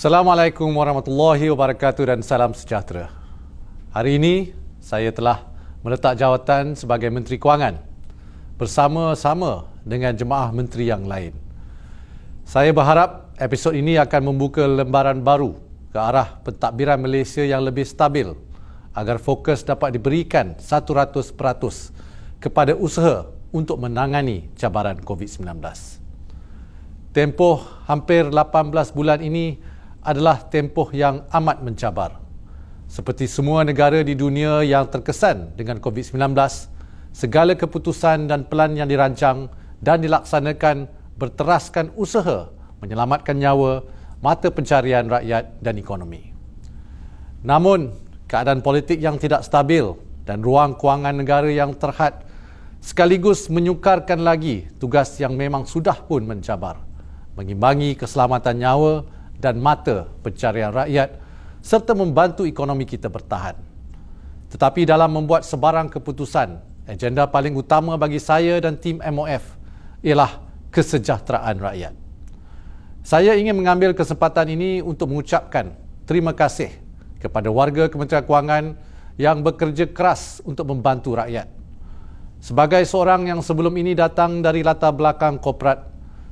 Assalamualaikum warahmatullahi wabarakatuh dan salam sejahtera. Hari ini saya telah meletak jawatan sebagai Menteri Kewangan bersama-sama dengan jemaah menteri yang lain. Saya berharap episod ini akan membuka lembaran baru ke arah pentadbiran Malaysia yang lebih stabil agar fokus dapat diberikan 100% kepada usaha untuk menangani cabaran COVID-19. Tempoh hampir 18 bulan ini, adalah tempoh yang amat mencabar. Seperti semua negara di dunia yang terkesan dengan COVID-19, segala keputusan dan pelan yang dirancang dan dilaksanakan berteraskan usaha menyelamatkan nyawa, mata pencarian rakyat dan ekonomi. Namun, keadaan politik yang tidak stabil dan ruang kewangan negara yang terhad sekaligus menyukarkan lagi tugas yang memang sudah pun mencabar mengimbangi keselamatan nyawa dan mata pencarian rakyat serta membantu ekonomi kita bertahan. Tetapi dalam membuat sebarang keputusan, agenda paling utama bagi saya dan tim MOF ialah kesejahteraan rakyat. Saya ingin mengambil kesempatan ini untuk mengucapkan terima kasih kepada warga Kementerian Kewangan yang bekerja keras untuk membantu rakyat. Sebagai seorang yang sebelum ini datang dari latar belakang korporat,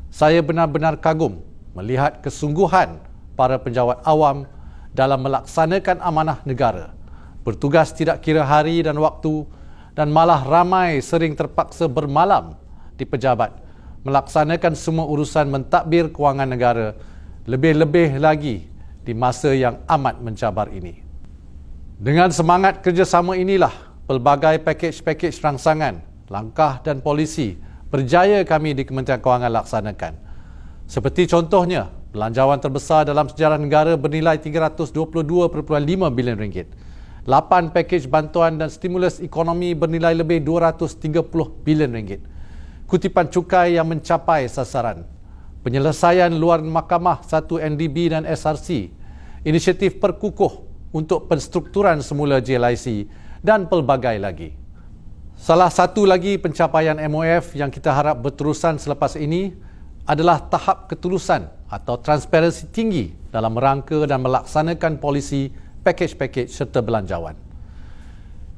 saya benar-benar kagum melihat kesungguhan para penjawat awam dalam melaksanakan amanah negara. Bertugas tidak kira hari dan waktu dan malah ramai sering terpaksa bermalam di pejabat melaksanakan semua urusan mentadbir kewangan negara lebih-lebih lagi di masa yang amat mencabar ini. Dengan semangat kerjasama inilah pelbagai pakej-pakej rangsangan, langkah dan polisi berjaya kami di Kementerian Kewangan laksanakan. Seperti contohnya Belanjawan terbesar dalam sejarah negara bernilai 322.5 bilion ringgit. Lapan pakej bantuan dan stimulus ekonomi bernilai lebih 230 bilion ringgit. Kutipan cukai yang mencapai sasaran. Penyelesaian luar mahkamah 1NDB dan SRC. Inisiatif perkukuh untuk penstrukturan semula JLIC dan pelbagai lagi. Salah satu lagi pencapaian MOF yang kita harap berterusan selepas ini adalah tahap ketulusan atau transparansi tinggi dalam merangka dan melaksanakan polisi pakej-pakej serta belanjawan.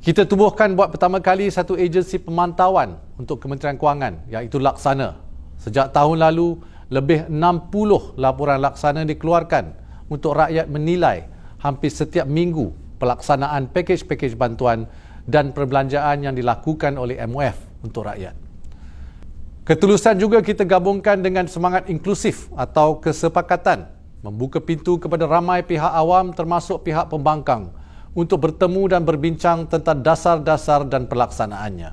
Kita tubuhkan buat pertama kali satu agensi pemantauan untuk Kementerian Kewangan iaitu Laksana. Sejak tahun lalu, lebih 60 laporan laksana dikeluarkan untuk rakyat menilai hampir setiap minggu pelaksanaan pakej-pakej bantuan dan perbelanjaan yang dilakukan oleh MOF untuk rakyat. Ketulusan juga kita gabungkan dengan semangat inklusif atau kesepakatan membuka pintu kepada ramai pihak awam termasuk pihak pembangkang untuk bertemu dan berbincang tentang dasar-dasar dan pelaksanaannya.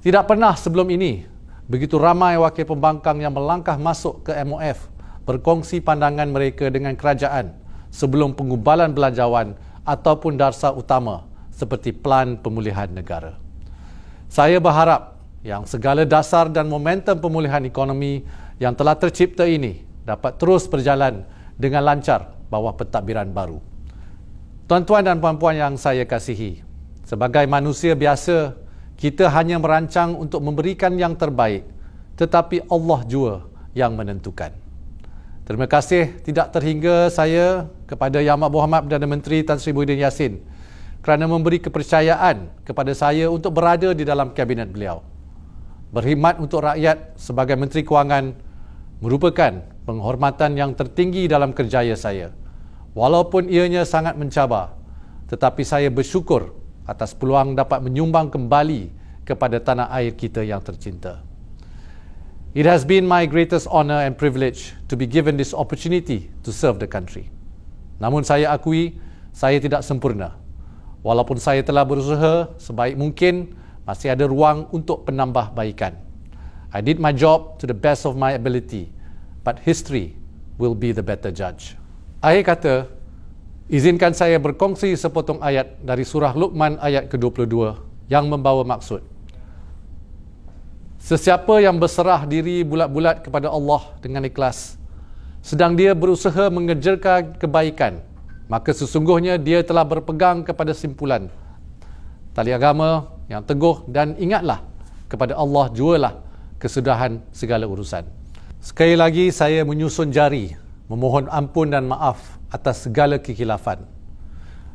Tidak pernah sebelum ini begitu ramai wakil pembangkang yang melangkah masuk ke MOF berkongsi pandangan mereka dengan kerajaan sebelum pengubalan belanjawan ataupun dasar utama seperti pelan pemulihan negara. Saya berharap yang segala dasar dan momentum pemulihan ekonomi yang telah tercipta ini dapat terus berjalan dengan lancar bawah pentadbiran baru. Tuan-tuan dan puan-puan yang saya kasihi, sebagai manusia biasa, kita hanya merancang untuk memberikan yang terbaik, tetapi Allah jua yang menentukan. Terima kasih tidak terhingga saya kepada Yang Mahbub Muhammad Perdana Menteri Tan Sri Muhyiddin Yassin kerana memberi kepercayaan kepada saya untuk berada di dalam kabinet beliau berkhidmat untuk rakyat sebagai Menteri Kewangan merupakan penghormatan yang tertinggi dalam kerjaya saya. Walaupun ianya sangat mencabar, tetapi saya bersyukur atas peluang dapat menyumbang kembali kepada tanah air kita yang tercinta. It has been my greatest honour and privilege to be given this opportunity to serve the country. Namun saya akui saya tidak sempurna. Walaupun saya telah berusaha sebaik mungkin masih ada ruang untuk penambahbaikan. I did my job to the best of my ability, but history will be the better judge. Akhir kata, izinkan saya berkongsi sepotong ayat dari surah Luqman ayat ke-22 yang membawa maksud. Sesiapa yang berserah diri bulat-bulat kepada Allah dengan ikhlas, sedang dia berusaha mengejarkan kebaikan, maka sesungguhnya dia telah berpegang kepada simpulan. Tali agama yang teguh dan ingatlah kepada Allah jualah kesudahan segala urusan. Sekali lagi saya menyusun jari memohon ampun dan maaf atas segala kekilafan.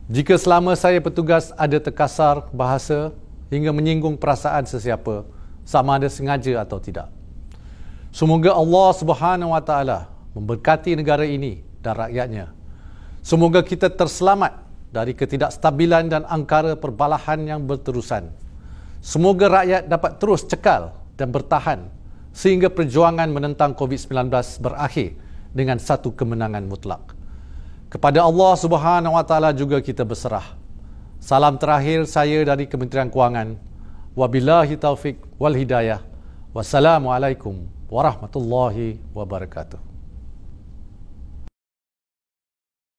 Jika selama saya petugas ada terkasar bahasa hingga menyinggung perasaan sesiapa sama ada sengaja atau tidak. Semoga Allah Subhanahu Wa Taala memberkati negara ini dan rakyatnya. Semoga kita terselamat dari ketidakstabilan dan angkara perbalahan yang berterusan. Semoga rakyat dapat terus cekal dan bertahan sehingga perjuangan menentang COVID-19 berakhir dengan satu kemenangan mutlak. Kepada Allah Subhanahu Wa Taala juga kita berserah. Salam terakhir saya dari Kementerian Kewangan. Wabillahi taufik wal hidayah. Wassalamualaikum warahmatullahi wabarakatuh.